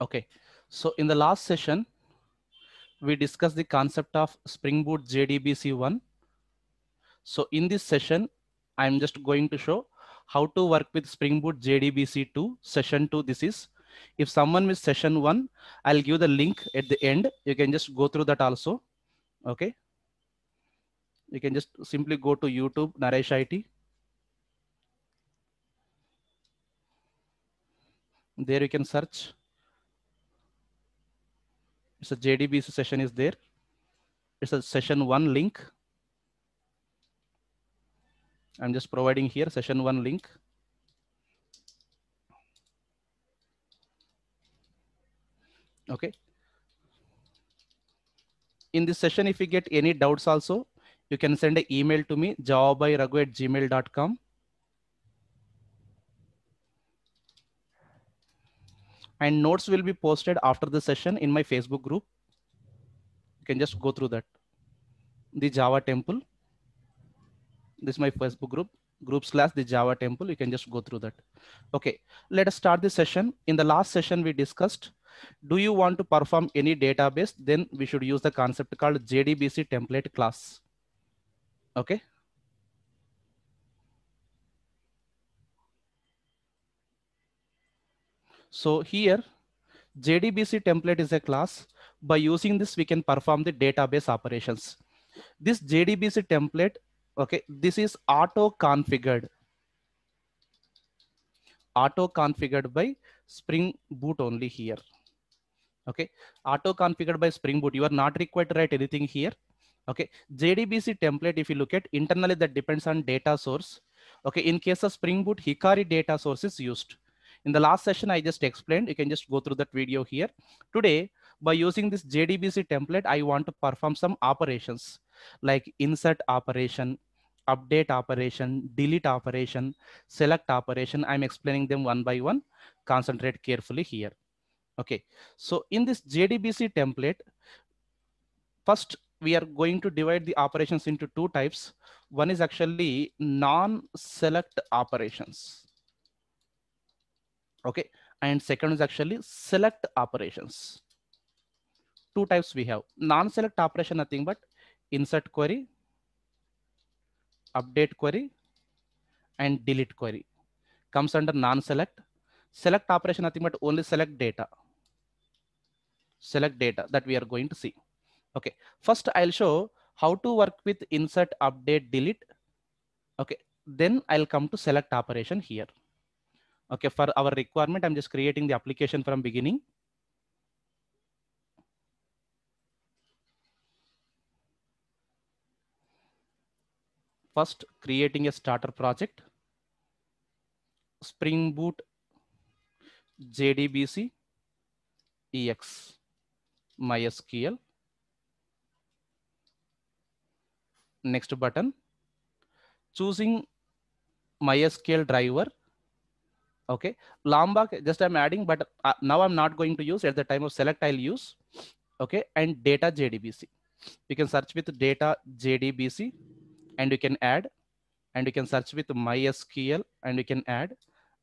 Okay, so in the last session, we discussed the concept of Spring Boot JDBC1. So in this session, I'm just going to show how to work with Spring Boot JDBC2, session two this is. If someone missed session one, I'll give the link at the end. You can just go through that also, okay? You can just simply go to YouTube, Naresh IT. There you can search. It's a JDBC session is there. It's a session one link. I'm just providing here session one link. Okay. In this session, if you get any doubts also, you can send an email to me, jawabai.ragu at gmail.com and notes will be posted after the session in my Facebook group. You can just go through that. The Java Temple. This is my Facebook group, group slash the Java Temple. You can just go through that. Okay, let us start the session. In the last session, we discussed do you want to perform any database then we should use the concept called jdbc template class okay So here, JDBC template is a class. By using this, we can perform the database operations. This JDBC template, okay, this is auto-configured. Auto-configured by Spring Boot only here. Okay, auto-configured by Spring Boot. You are not required to write anything here. Okay, JDBC template, if you look at internally, that depends on data source. Okay, in case of Spring Boot, Hikari data source is used. In the last session, I just explained, you can just go through that video here. Today, by using this JDBC template, I want to perform some operations like insert operation, update operation, delete operation, select operation. I'm explaining them one by one. Concentrate carefully here. Okay, so in this JDBC template, first we are going to divide the operations into two types. One is actually non-select operations okay and second is actually select operations two types we have non-select operation nothing but insert query update query and delete query comes under non-select select operation nothing but only select data select data that we are going to see okay first i'll show how to work with insert update delete okay then i'll come to select operation here Okay, for our requirement, I'm just creating the application from beginning. First, creating a starter project. Spring Boot JDBC EX MySQL. Next button. Choosing MySQL driver okay lamba just i'm adding but uh, now i'm not going to use at the time of select i'll use okay and data jdbc you can search with data jdbc and you can add and you can search with mysql and you can add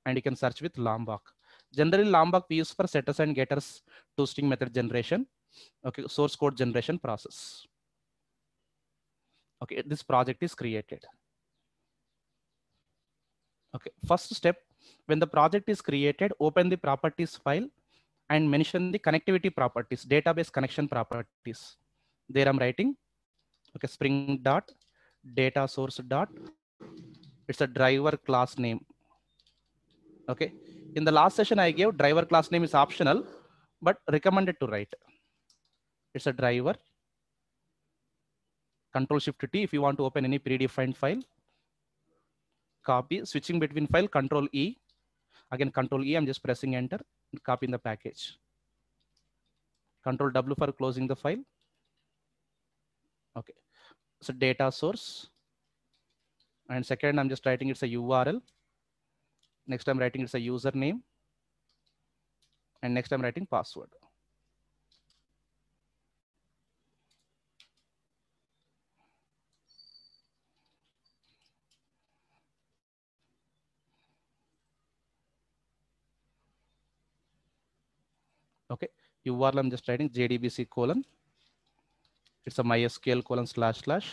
and you can search with lambach generally lambach we use for setters and getters to string method generation okay source code generation process okay this project is created okay first step when the project is created, open the properties file and mention the connectivity properties, database connection properties. There I'm writing, okay, spring dot data source dot. It's a driver class name. Okay. In the last session I gave driver class name is optional, but recommended to write. It's a driver. Control shift T if you want to open any predefined file. Copy, switching between file, control E Again, Control E, I'm just pressing enter, copying the package. Control W for closing the file. Okay, so data source. And second, I'm just writing it's a URL. Next, I'm writing it's a username. And next, I'm writing password. Okay, URL I'm just writing JDBC colon. It's a MySQL colon slash slash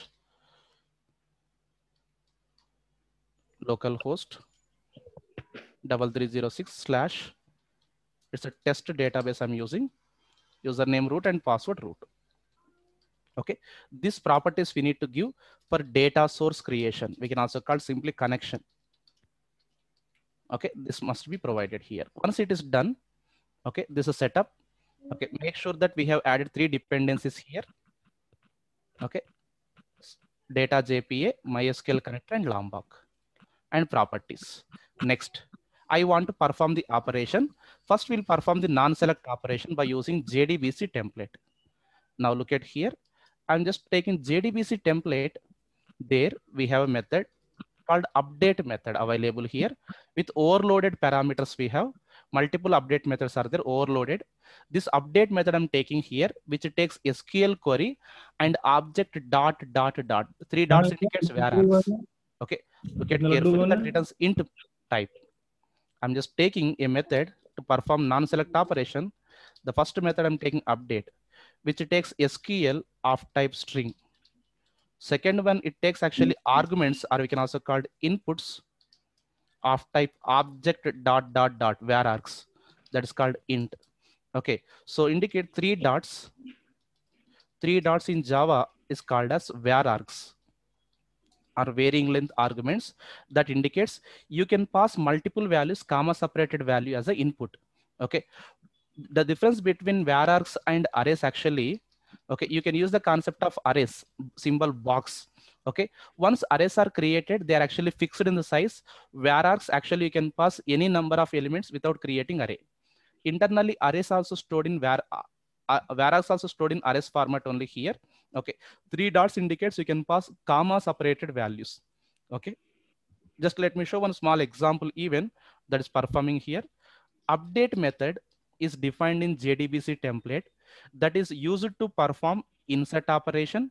localhost double three zero six slash. It's a test database I'm using. Username root and password root. Okay, these properties we need to give for data source creation. We can also call simply connection okay this must be provided here once it is done Okay, this is setup. Okay, make sure that we have added three dependencies here. Okay, data JPA, MySQL connector and Lombok and properties. Next, I want to perform the operation. First, we'll perform the non-select operation by using JDBC template. Now look at here. I'm just taking JDBC template. There we have a method called update method available here with overloaded parameters we have multiple update methods are there overloaded. This update method I'm taking here, which takes SQL query and object dot dot dot. Three dots indicates variance. Okay, look at carefully that returns int type. I'm just taking a method to perform non-select operation. The first method I'm taking update, which takes SQL of type string. Second one, it takes actually hmm. arguments, or we can also call it inputs of type object dot dot dot where args that is called int. Okay, so indicate three dots. Three dots in Java is called as where args are varying length arguments that indicates you can pass multiple values, comma separated value as an input. Okay, the difference between var args and arrays actually, okay, you can use the concept of arrays symbol box okay once arrays are created they are actually fixed in the size whereas actually you can pass any number of elements without creating array internally arrays also stored in where uh, uh also stored in arrays format only here okay three dots indicates you can pass comma separated values okay just let me show one small example even that is performing here update method is defined in jdbc template that is used to perform insert operation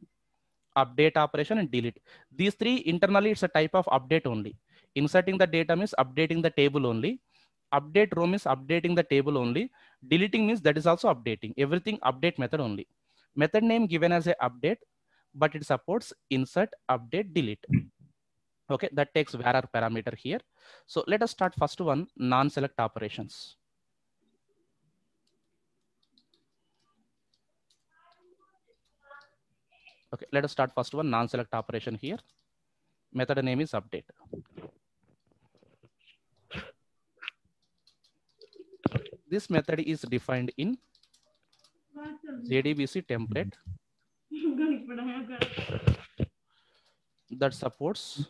update operation and delete. These three internally, it's a type of update only. Inserting the data means updating the table only. Update row means updating the table only. Deleting means that is also updating. Everything update method only. Method name given as a update, but it supports insert, update, delete. Okay, that takes var parameter here. So let us start first one non-select operations. Okay, let us start first one non-select operation here. Method name is update. This method is defined in JDBC template that supports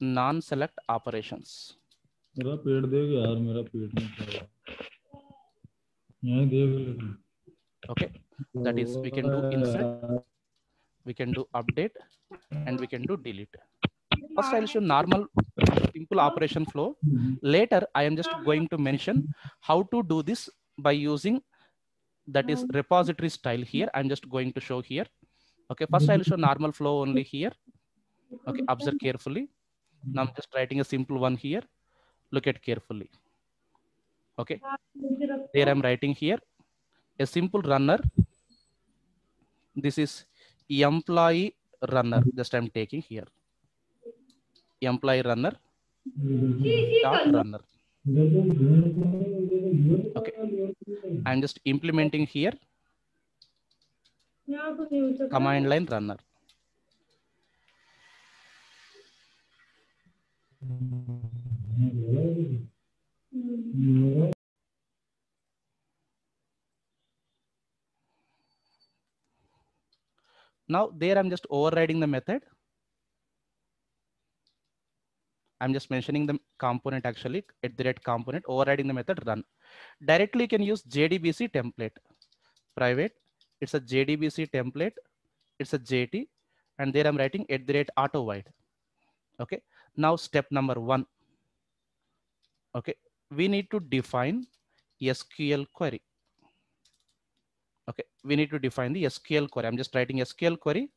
non-select operations. okay. That is, we can do insert, we can do update, and we can do delete. First, I'll show normal, simple operation flow. Later, I am just going to mention how to do this by using that is repository style here. I'm just going to show here. Okay, first I'll show normal flow only here. Okay, observe carefully. Now I'm just writing a simple one here. Look at carefully. Okay, there I'm writing here a simple runner this is employee runner. Just I'm taking here. Employee runner. Dot runner. Okay. I'm just implementing here. Command line runner. Now there I'm just overriding the method. I'm just mentioning the component actually at the rate component overriding the method run. Directly you can use JDBC template private. It's a JDBC template. It's a JT and there I'm writing at the rate auto wide. Okay. Now step number one. Okay. We need to define SQL query. Okay, we need to define the SQL query. I'm just writing SQL query.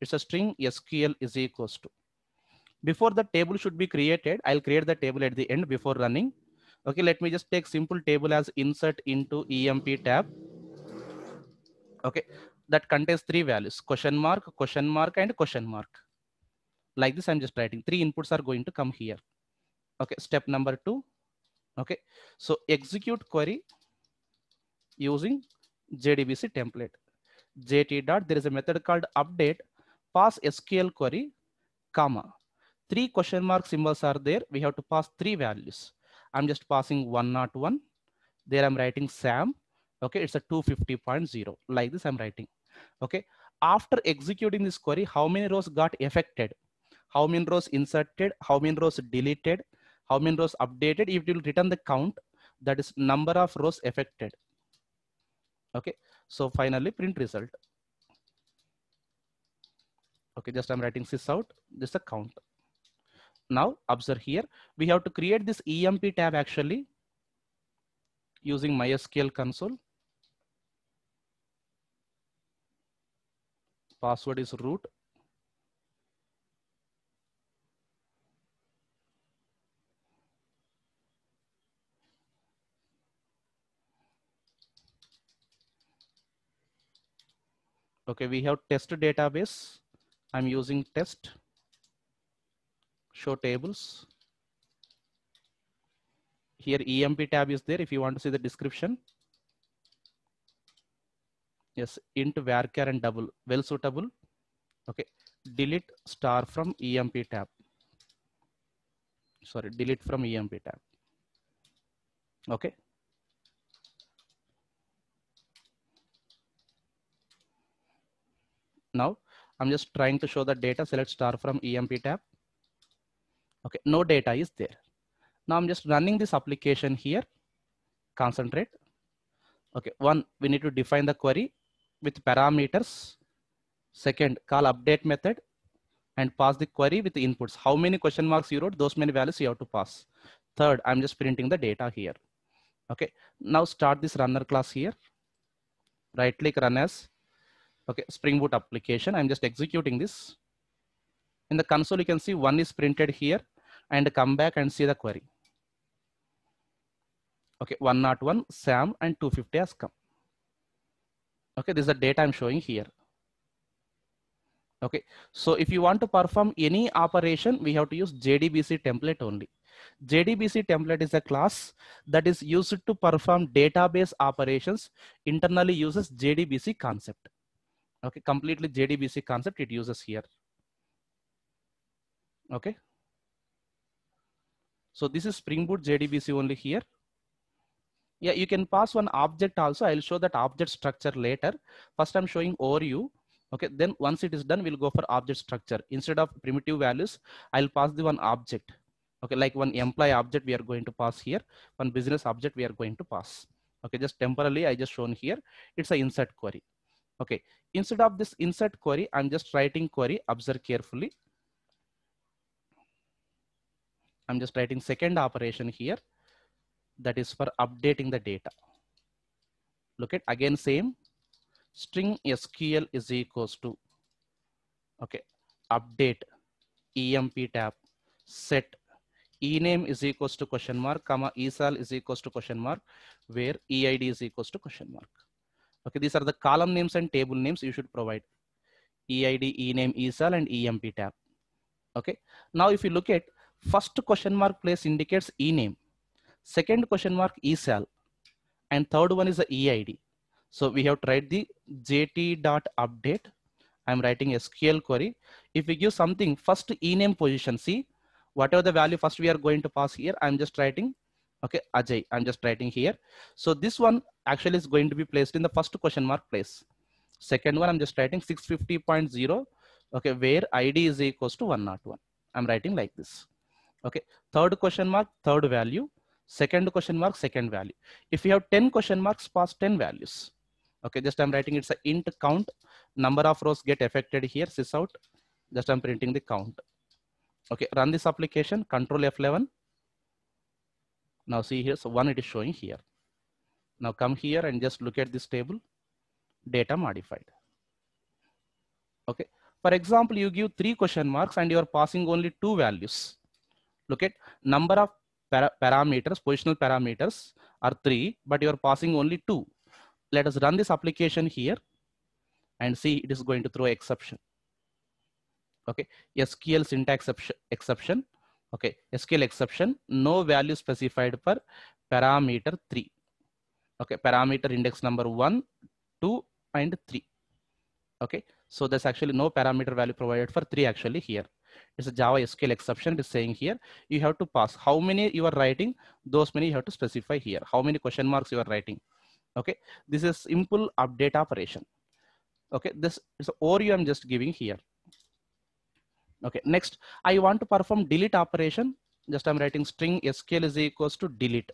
It's a string SQL is equals to. Before the table should be created, I'll create the table at the end before running. Okay, let me just take simple table as insert into EMP tab. Okay, that contains three values, question mark, question mark, and question mark. Like this, I'm just writing. Three inputs are going to come here. Okay, step number two. Okay, so execute query using JDBC template. JT dot, there is a method called update, pass SQL query, comma. Three question mark symbols are there. We have to pass three values. I'm just passing 101. There I'm writing SAM. Okay, it's a 250.0. Like this I'm writing. Okay, after executing this query, how many rows got affected? How many rows inserted? How many rows deleted? How many rows updated? If it will return the count, that is number of rows affected Okay, so finally print result. Okay, just I'm writing sys out, this a count. Now observe here, we have to create this EMP tab actually using MySQL console. Password is root Okay, we have test database. I'm using test, show tables. Here EMP tab is there if you want to see the description. Yes, int varchar and double, well suitable. Okay, delete star from EMP tab. Sorry, delete from EMP tab. Okay, I'm just trying to show the data, select star from EMP tab. Okay, no data is there. Now I'm just running this application here, concentrate. Okay, one, we need to define the query with parameters. Second, call update method and pass the query with the inputs. How many question marks you wrote, those many values you have to pass. Third, I'm just printing the data here. Okay, now start this runner class here. Right click run as okay, Spring Boot application. I'm just executing this. In the console, you can see one is printed here and come back and see the query. Okay, 101 SAM and 250 has come. Okay, this is the data I'm showing here. Okay, so if you want to perform any operation, we have to use JDBC template only. JDBC template is a class that is used to perform database operations, internally uses JDBC concept. Okay, completely JDBC concept it uses here. Okay. So this is Spring Boot JDBC only here. Yeah, you can pass one object also. I'll show that object structure later. First, I'm showing overview. Okay, then once it is done, we'll go for object structure. Instead of primitive values, I'll pass the one object. Okay, like one employee object we are going to pass here, one business object we are going to pass. Okay, just temporarily I just shown here. It's a insert query. Okay, instead of this insert query, I'm just writing query, observe carefully. I'm just writing second operation here. That is for updating the data. Look at again, same string SQL is equals to, okay, update emp tab set ename is equals to question mark comma esal is equals to question mark where eid is equals to question mark Okay, these are the column names and table names you should provide. EID, ename, ESAL and EMP tab. Okay, now if you look at first question mark place indicates ename, second question mark ESAL and third one is the EID. So we have tried the JT dot update. I'm writing SQL query. If we give something first ename position, see whatever the value first we are going to pass here, I'm just writing okay ajay i'm just writing here so this one actually is going to be placed in the first question mark place second one i'm just writing 650.0 okay where id is equals to 101 i'm writing like this okay third question mark third value second question mark second value if you have 10 question marks pass 10 values okay just i'm writing it's a int count number of rows get affected here sys out just i'm printing the count okay run this application control f11 now see here, so one it is showing here. Now come here and just look at this table, data modified. Okay. For example, you give three question marks and you are passing only two values. Look at number of para parameters, positional parameters are three, but you are passing only two. Let us run this application here and see it is going to throw exception. Okay, SQL syntax exception Okay, SQL exception, no value specified per parameter 3. Okay, parameter index number 1, 2 and 3. Okay, so there's actually no parameter value provided for 3 actually here. It's a Java SQL exception it is saying here, you have to pass how many you are writing, those many you have to specify here, how many question marks you are writing. Okay, this is simple update operation. Okay, this is ORU I'm just giving here. Okay, next, I want to perform delete operation. Just I'm writing string SQL is equals to delete.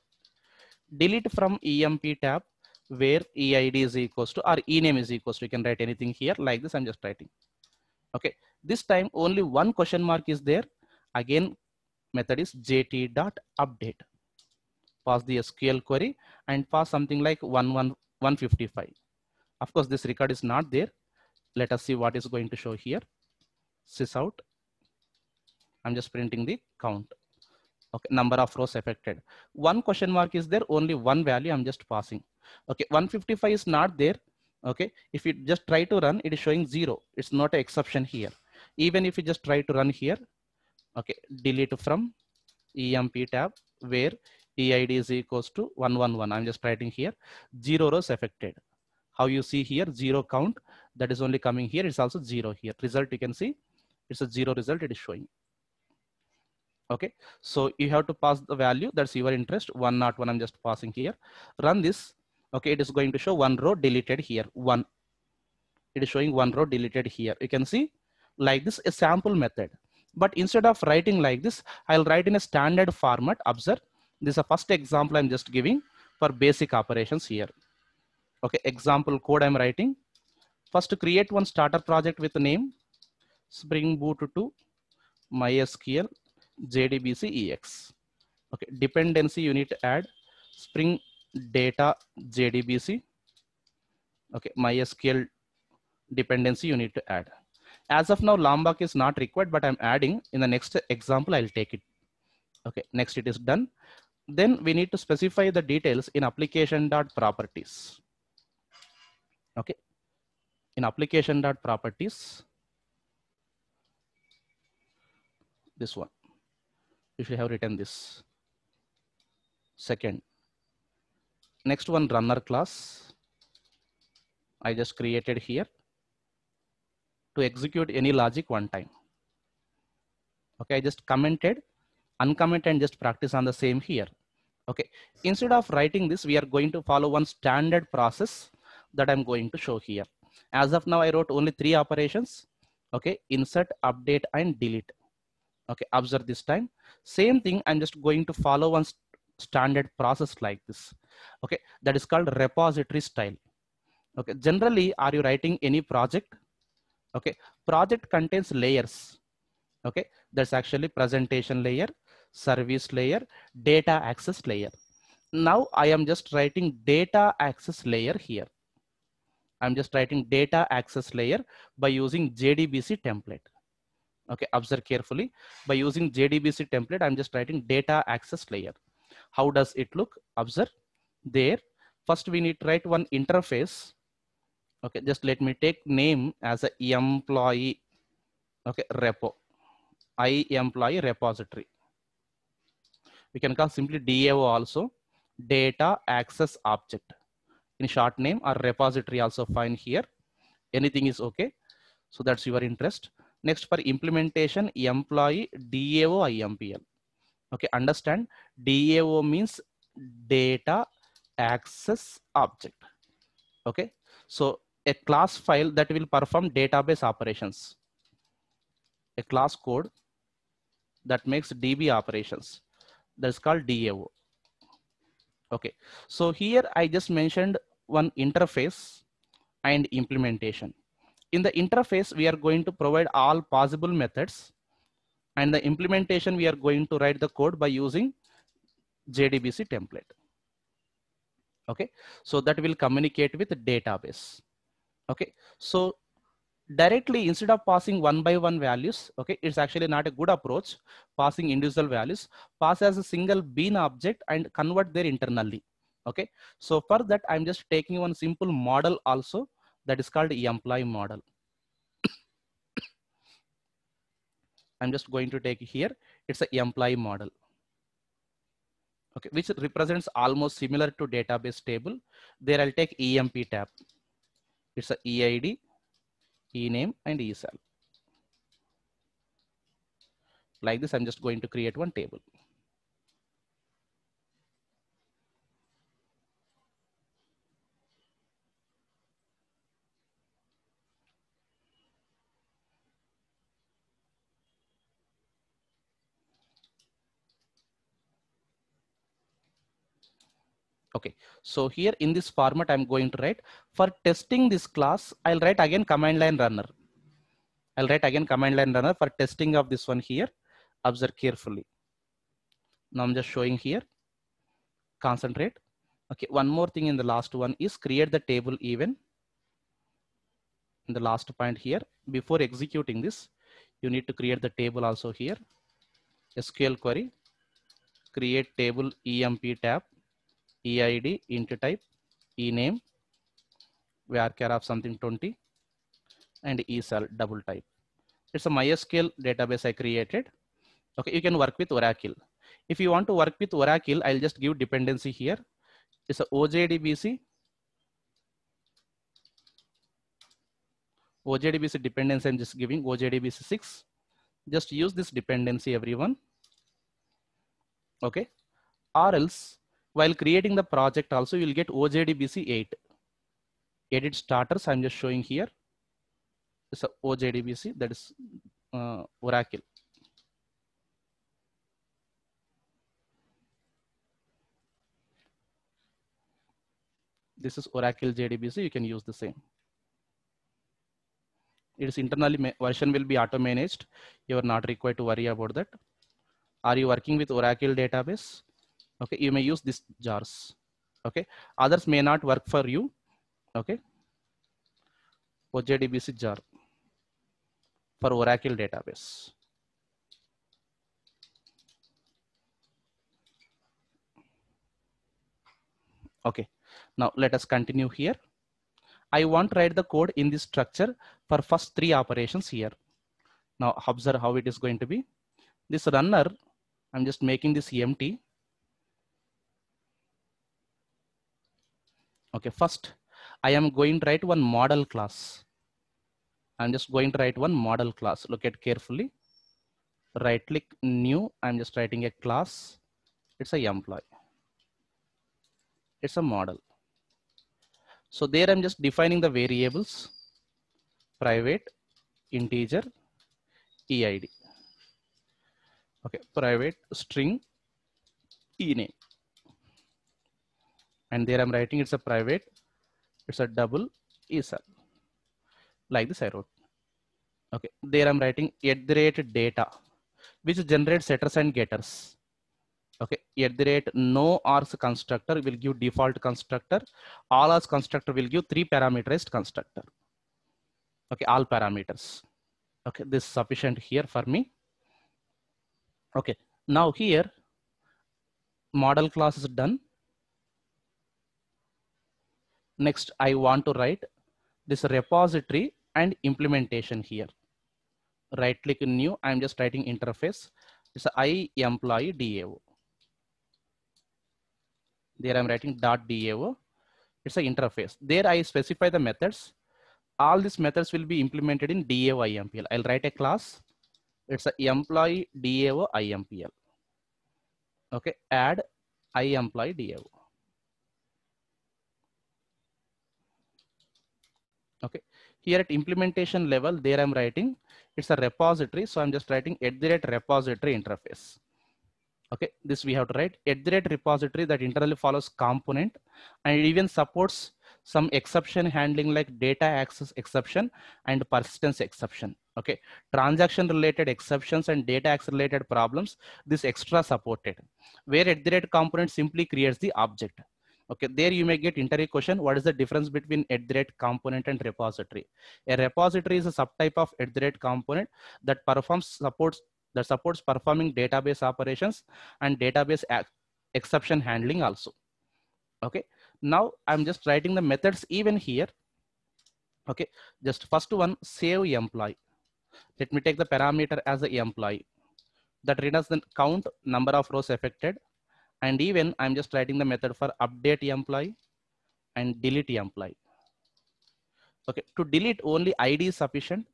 Delete from EMP tab where EID is equals to or ename is equals to. You can write anything here like this. I'm just writing. Okay, this time only one question mark is there. Again, method is jt dot update. Pass the SQL query and pass something like 11155. Of course, this record is not there. Let us see what is going to show here. out. I'm just printing the count. Okay, number of rows affected. One question mark is there, only one value I'm just passing. Okay, 155 is not there. Okay, if you just try to run, it is showing zero. It's not an exception here. Even if you just try to run here, okay, delete from EMP tab where EID is equals to 111. I'm just writing here, zero rows affected. How you see here, zero count, that is only coming here. It's also zero here. Result you can see, it's a zero result it is showing okay so you have to pass the value that's your interest 101 i'm just passing here run this okay it is going to show one row deleted here one it is showing one row deleted here you can see like this a sample method but instead of writing like this i'll write in a standard format observe this is a first example i'm just giving for basic operations here okay example code i'm writing first to create one starter project with the name spring boot to mysql JDBC EX. Okay, dependency you need to add Spring data JDBC. Okay, MySQL dependency you need to add. As of now, Lambach is not required, but I'm adding in the next example, I'll take it. Okay, next it is done. Then we need to specify the details in application.properties. Okay, in application.properties, this one you should have written this. Second, next one runner class. I just created here to execute any logic one time. Okay, I just commented, uncomment and just practice on the same here. Okay, instead of writing this, we are going to follow one standard process that I'm going to show here. As of now, I wrote only three operations. Okay, insert, update, and delete. Okay, observe this time. Same thing, I'm just going to follow one st standard process like this. Okay, that is called repository style. Okay, generally, are you writing any project? Okay, project contains layers. Okay, that's actually presentation layer, service layer, data access layer. Now I am just writing data access layer here. I'm just writing data access layer by using JDBC template. Okay, observe carefully. By using JDBC template, I'm just writing data access layer. How does it look? Observe there. First, we need to write one interface. Okay, just let me take name as a employee. Okay, repo. I employee repository. We can call simply DAO also data access object in short name or repository also fine here anything is okay so that's your interest Next for implementation, employee DAO IMPL. Okay, understand DAO means data access object. Okay, so a class file that will perform database operations. A class code that makes DB operations. That's called DAO. Okay, so here I just mentioned one interface and implementation in the interface, we are going to provide all possible methods and the implementation, we are going to write the code by using JDBC template. Okay, so that will communicate with the database. Okay, so directly instead of passing one by one values, okay, it's actually not a good approach, passing individual values, pass as a single bean object and convert there internally okay so for that i'm just taking one simple model also that is called employee model. I'm just going to take here. It's an employee model. Okay, which represents almost similar to database table. There I'll take EMP tab. It's a EID, ENAME, and ESAL. Like this, I'm just going to create one table. Okay, so here in this format, I'm going to write for testing this class, I'll write again command line runner. I'll write again command line runner for testing of this one here. Observe carefully. Now I'm just showing here. Concentrate. Okay, one more thing in the last one is create the table even. In the last point here, before executing this, you need to create the table also here. SQL query, create table EMP tab eid int type ename care of something 20 and esal double type it's a mysql database i created okay you can work with oracle if you want to work with oracle i'll just give dependency here it's a ojdbc OJDBC dependency I'm just giving OJDBC 6. Just use this dependency everyone. Okay. Or else while creating the project also, you'll get OJDBC 8. Edit starters, I'm just showing here. It's a OJDBC, that is uh, Oracle. This is Oracle JDBC, you can use the same its internally version will be auto managed you are not required to worry about that are you working with oracle database okay you may use these jars okay others may not work for you okay OJDBC jar for Oracle database okay now let us continue here I want to write the code in this structure for first three operations here now observe how it is going to be this runner I'm just making this empty Okay, first I am going to write one model class. I'm just going to write one model class. Look at carefully. Right click new. I'm just writing a class. It's a employee. It's a model. So there I'm just defining the variables, private, integer, EID. Okay, private string, ename. And there I'm writing it's a private, it's a double ESL. Like this I wrote. Okay, there I'm writing at the rate data, which generates setters and getters. Okay, at the rate no args constructor will give default constructor. All args constructor will give three parameterized constructor. Okay, all parameters. Okay, this is sufficient here for me. Okay, now here model class is done Next, I want to write this repository and implementation here. Right click new, I'm just writing interface. It's I employee DAO. There I'm writing dot DAO. It's an interface. There I specify the methods. All these methods will be implemented in DAO IMPL. I'll write a class. It's a employee DAO IMPL. Okay, add I employee DAO. here at implementation level, there I'm writing, it's a repository. So I'm just writing at the rate repository interface. Okay, this we have to write at the rate repository that internally follows component and it even supports some exception handling like data access exception and persistence exception. Okay, transaction related exceptions and data access related problems, this extra supported where at the rate component simply creates the object. Okay, there you may get interview question. What is the difference between at the rate component and repository? A repository is a subtype of at the rate component that performs supports that supports performing database operations and database exception handling also. Okay, now I'm just writing the methods even here. Okay, just first one save employee. Let me take the parameter as the employee that returns the count number of rows affected and even I'm just writing the method for update employee and delete employee. Okay, to delete only ID is sufficient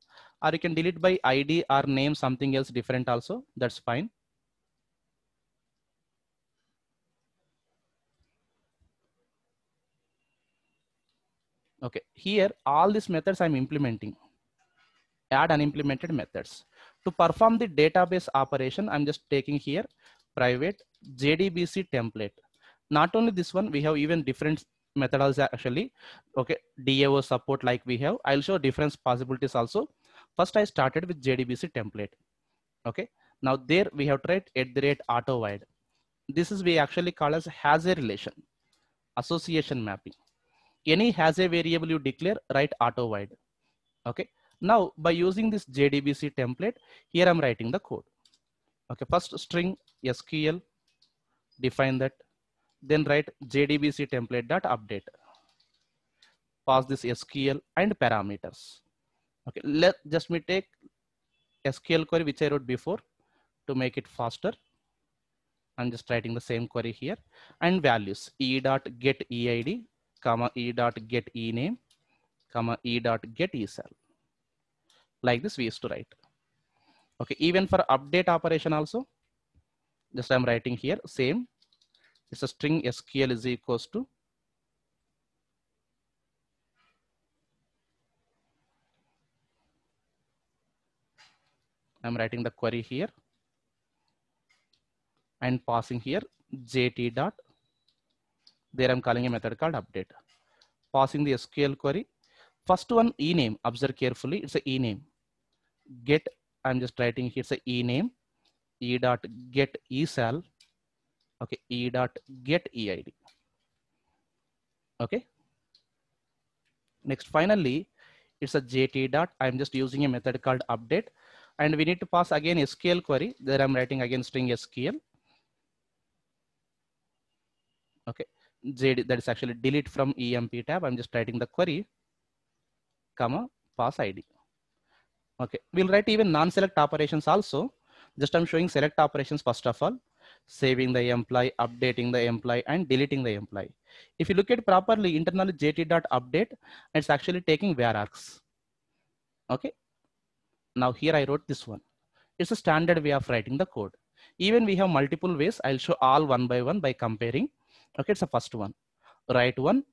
or you can delete by ID or name something else different also, that's fine. Okay, here all these methods I'm implementing. Add unimplemented methods. To perform the database operation, I'm just taking here private JDBC template. Not only this one, we have even different methods actually. Okay, DAO support like we have. I'll show different possibilities also. First, I started with JDBC template. Okay, now there we have tried at the rate auto wide. This is we actually call as has a relation, association mapping. Any has a variable you declare, write auto wide. Okay, now by using this JDBC template, here I'm writing the code. Okay, first string SQL, define that. Then write JDBC template dot update. Pass this SQL and parameters. Okay, let just me take SQL query which I wrote before to make it faster. I'm just writing the same query here and values e dot get eid comma e dot get name comma e dot get e cell. Like this we used to write. Okay, even for update operation also, just I'm writing here, same. It's a string SQL is equals to I'm writing the query here and passing here jt dot. There I'm calling a method called update. Passing the SQL query. First one e name. observe carefully, it's a e name. Get I'm just writing here, say e name, e dot get e cell. okay, e dot get eid. Okay. Next, finally, it's a JT dot. I'm just using a method called update and we need to pass again SQL query. There I'm writing again string SQL. Okay, JD, that is actually delete from EMP tab. I'm just writing the query, comma, pass ID. Okay, we'll write even non-select operations also. Just I'm showing select operations first of all, saving the employee, updating the employee and deleting the employee. If you look at properly internally jt.update, it's actually taking var args. Okay, now here I wrote this one. It's a standard way of writing the code. Even we have multiple ways. I'll show all one by one by comparing. Okay, it's the first one. Write one,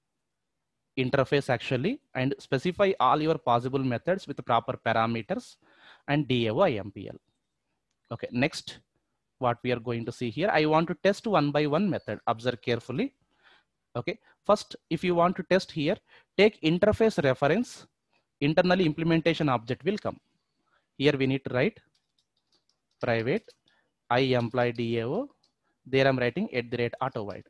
interface actually and specify all your possible methods with proper parameters and DAO IMPL. Okay, next what we are going to see here, I want to test one by one method, observe carefully. Okay, first if you want to test here, take interface reference, internally implementation object will come. Here we need to write private, I employ DAO, there I'm writing at the rate auto wide.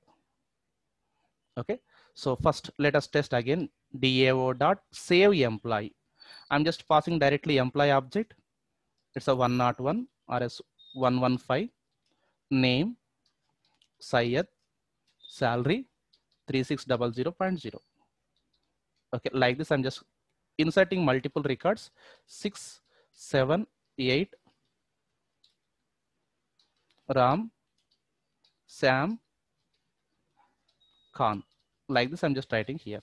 Okay, so first let us test again DAO dot save employee. I'm just passing directly employee object. It's a 101 one RS 115 name Syed salary 3600.0. Okay, like this, I'm just inserting multiple records, six, seven, eight, Ram, Sam, Khan like this. I'm just writing here.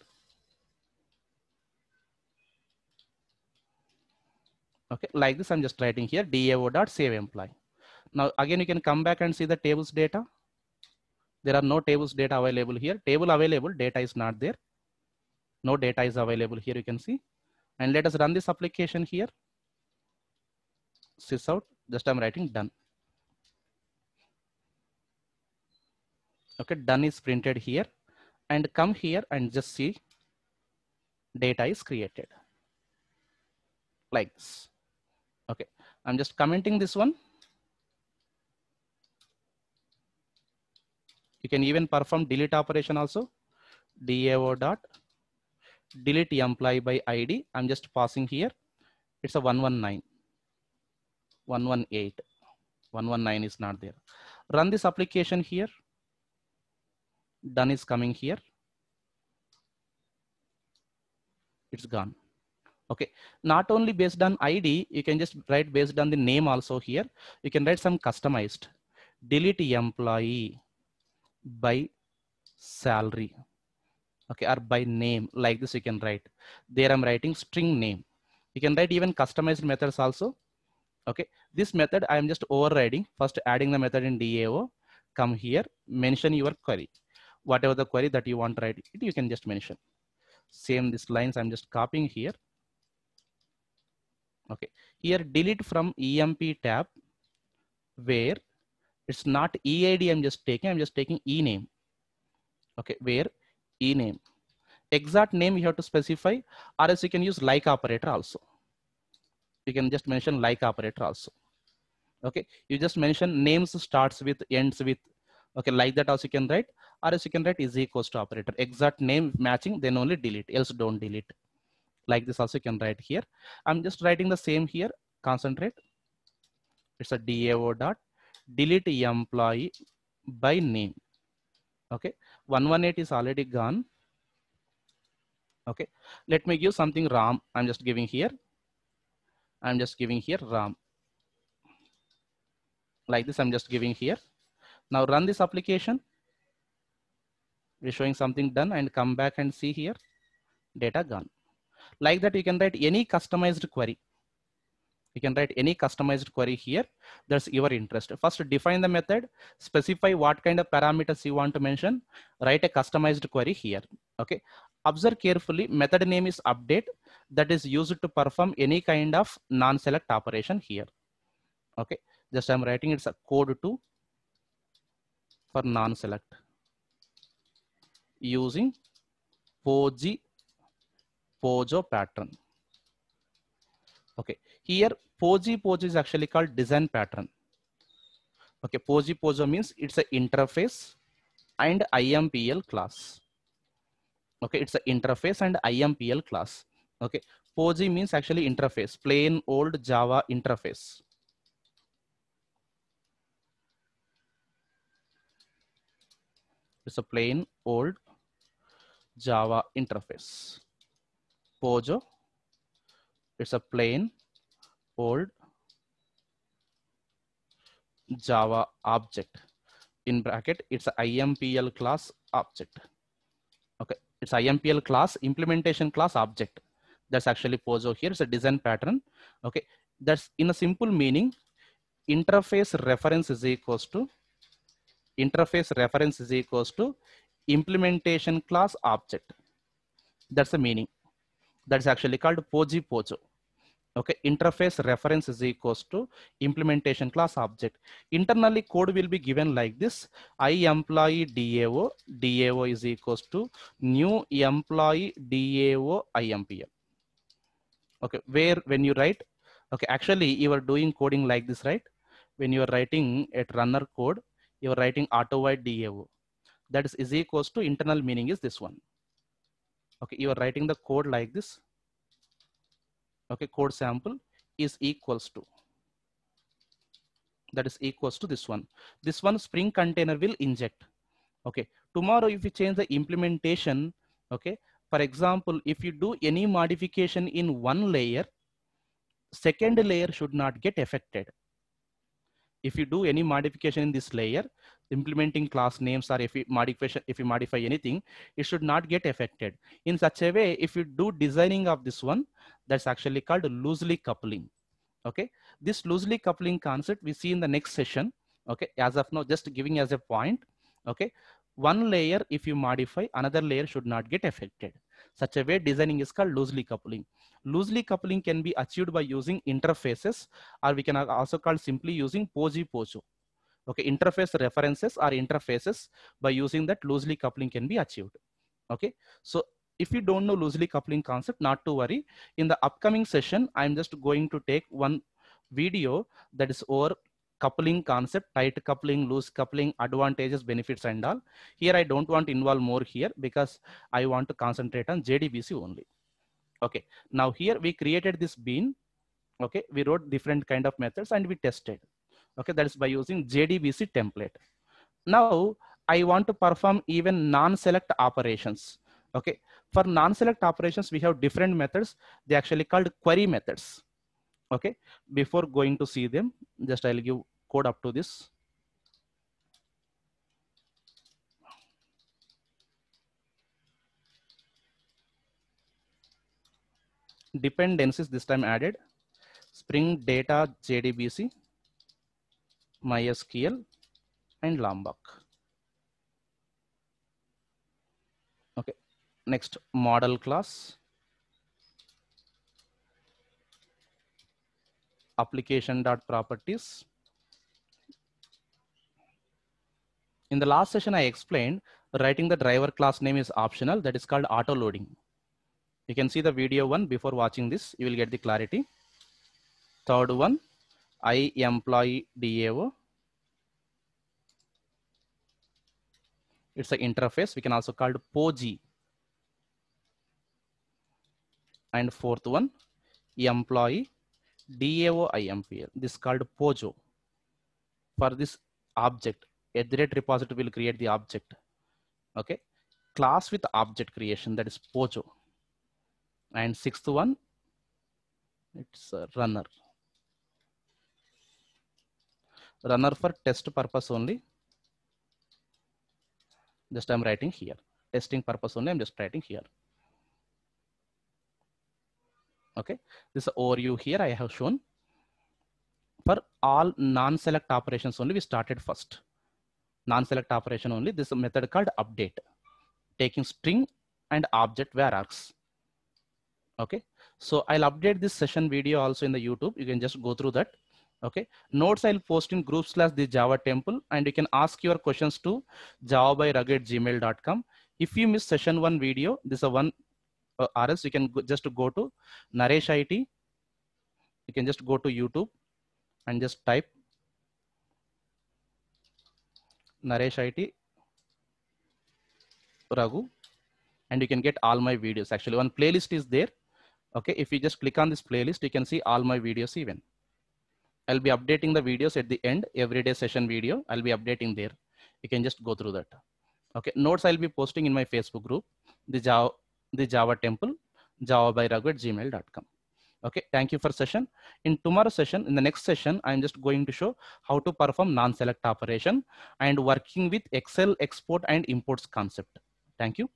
Okay, like this, I'm just writing here DAO dot save imply. Now, again, you can come back and see the tables data. There are no tables data available here. Table available, data is not there. No data is available here, you can see. And let us run this application here. Sysout, just I'm writing done. Okay, done is printed here and come here and just see data is created like this. Okay, I'm just commenting this one. You can even perform delete operation also. DAO dot delete employee by ID. I'm just passing here. It's a 119, 118, 119 is not there. Run this application here done is coming here. It's gone. Okay, not only based on ID, you can just write based on the name also here. You can write some customized. Delete employee by salary. Okay, or by name, like this you can write. There I'm writing string name. You can write even customized methods also. Okay, this method I'm just overriding, first adding the method in DAO, come here, mention your query whatever the query that you want to write, you can just mention. Same these lines, I'm just copying here. Okay, here delete from EMP tab where it's not EID I'm just taking, I'm just taking E name. Okay, where E name. Exact name you have to specify or else you can use like operator also. You can just mention like operator also. Okay, you just mention names starts with, ends with, Okay, like that also you can write, or else you can write is equals to operator. Exact name matching, then only delete, else don't delete. Like this also you can write here. I'm just writing the same here, concentrate. It's a DAO dot, delete employee by name. Okay, 118 is already gone. Okay, let me give something Ram. I'm just giving here. I'm just giving here Ram. Like this, I'm just giving here. Now run this application. We're showing something done and come back and see here, data gone. Like that, you can write any customized query. You can write any customized query here. That's your interest. First, define the method, specify what kind of parameters you want to mention, write a customized query here. Okay. Observe carefully, method name is update that is used to perform any kind of non-select operation here. Okay. Just I'm writing it's a code to for non-select using Poggi Pojo pattern. Okay, here Poggi Pojo is actually called design pattern. Okay, Poggi Pojo means it's an interface and IMPL class. Okay, it's an interface and IMPL class. Okay, Poggi means actually interface, plain old Java interface. It's a plain old Java interface. Pojo, it's a plain old Java object. In bracket, it's a IMPL class object. Okay, it's IMPL class implementation class object. That's actually Pojo here. It's a design pattern. Okay, that's in a simple meaning, interface reference is equals to interface reference is equals to implementation class object. That's the meaning. That's actually called Poji Pojo. Okay, interface reference is equals to implementation class object. Internally code will be given like this. I employee DAO, DAO is equals to new employee DAO IMPL. Okay, where when you write, okay, actually you are doing coding like this, right? When you are writing a runner code, you are writing auto void DAO. That is, is equals to internal meaning is this one. Okay, you are writing the code like this. Okay, code sample is equals to. That is equals to this one. This one Spring container will inject. Okay, tomorrow if you change the implementation, okay, for example, if you do any modification in one layer, second layer should not get affected if you do any modification in this layer, implementing class names or if you modification, if you modify anything, it should not get affected. In such a way, if you do designing of this one, that's actually called loosely coupling. Okay, this loosely coupling concept we see in the next session. Okay, as of now, just giving as a point. Okay, one layer, if you modify, another layer should not get affected. Such a way designing is called loosely coupling. Loosely coupling can be achieved by using interfaces or we can also call simply using POSI POSO. Okay, interface references or interfaces by using that loosely coupling can be achieved. Okay, so if you don't know loosely coupling concept, not to worry. In the upcoming session, I'm just going to take one video that is over coupling concept, tight coupling, loose coupling, advantages, benefits and all. Here I don't want to involve more here because I want to concentrate on JDBC only. Okay, now here we created this bean. Okay, we wrote different kind of methods and we tested. Okay, that is by using JDBC template. Now I want to perform even non-select operations. Okay, for non-select operations, we have different methods. They actually called query methods Okay, before going to see them, just I'll give code up to this. Dependencies this time added, Spring Data JDBC, MySQL, and lambac Okay, next model class application dot properties. In the last session, I explained writing the driver class name is optional. That is called auto loading. You can see the video one before watching this. You will get the clarity. Third one, I employee DAO. It's an interface. We can also call it POG. And fourth one, employee DAO This is called POJO. For this object, at repository will create the object. Okay. Class with object creation, that is POJO. And sixth one, it's a runner. Runner for test purpose only. Just I'm writing here. Testing purpose only, I'm just writing here. Okay, this overview here I have shown. For all non-select operations only, we started first. Non-select operation only, this method called update, taking string and object where args. Okay, so I'll update this session video also in the YouTube. You can just go through that okay notes i'll post in group slash the java temple and you can ask your questions to java by rugged gmail.com if you miss session one video this is a one uh, or else you can go, just go to Naresh IT. You can just go to YouTube and just type Naresh IT Raghu and you can get all my videos. Actually, one playlist is there. Okay, if you just click on this playlist, you can see all my videos even. I'll be updating the videos at the end, everyday session video. I'll be updating there. You can just go through that. Okay, notes I'll be posting in my Facebook group, the Java, the Java temple, javabyragu at gmail.com. Okay, thank you for session. In tomorrow session, in the next session, I'm just going to show how to perform non-select operation and working with Excel export and imports concept. Thank you.